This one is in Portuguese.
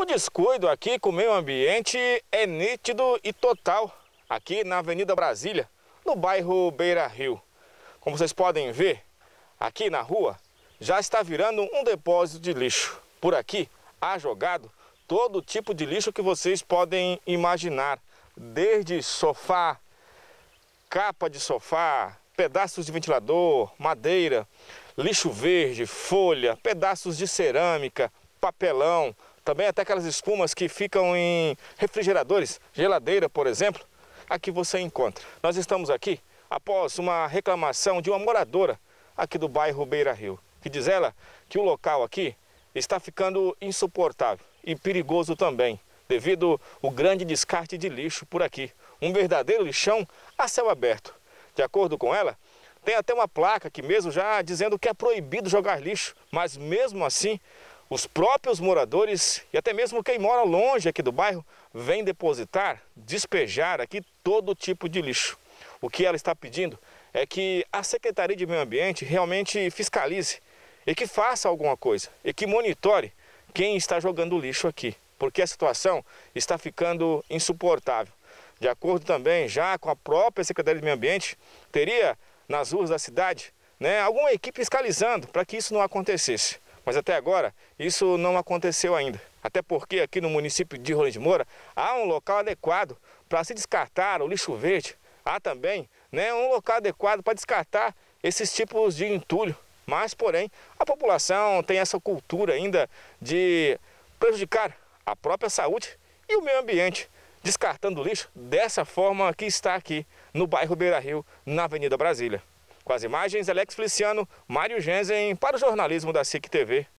O descuido aqui com o meio ambiente é nítido e total aqui na Avenida Brasília, no bairro Beira Rio. Como vocês podem ver, aqui na rua já está virando um depósito de lixo. Por aqui há jogado todo tipo de lixo que vocês podem imaginar, desde sofá, capa de sofá, pedaços de ventilador, madeira, lixo verde, folha, pedaços de cerâmica, papelão, também até aquelas espumas que ficam em refrigeradores, geladeira, por exemplo, aqui você encontra. Nós estamos aqui após uma reclamação de uma moradora aqui do bairro Beira Rio, que diz ela que o local aqui está ficando insuportável e perigoso também, devido ao grande descarte de lixo por aqui. Um verdadeiro lixão a céu aberto. De acordo com ela, tem até uma placa aqui mesmo já dizendo que é proibido jogar lixo, mas mesmo assim os próprios moradores e até mesmo quem mora longe aqui do bairro vem depositar, despejar aqui todo tipo de lixo. O que ela está pedindo é que a Secretaria de Meio Ambiente realmente fiscalize e que faça alguma coisa e que monitore quem está jogando lixo aqui, porque a situação está ficando insuportável. De acordo também já com a própria Secretaria de Meio Ambiente, teria nas ruas da cidade né, alguma equipe fiscalizando para que isso não acontecesse. Mas até agora isso não aconteceu ainda. Até porque aqui no município de Rolim de Moura há um local adequado para se descartar o lixo verde. Há também né, um local adequado para descartar esses tipos de entulho. Mas, porém, a população tem essa cultura ainda de prejudicar a própria saúde e o meio ambiente, descartando lixo dessa forma que está aqui no bairro Beira Rio, na Avenida Brasília. Com as imagens, Alex Feliciano, Mário Genzen, para o jornalismo da SIC TV.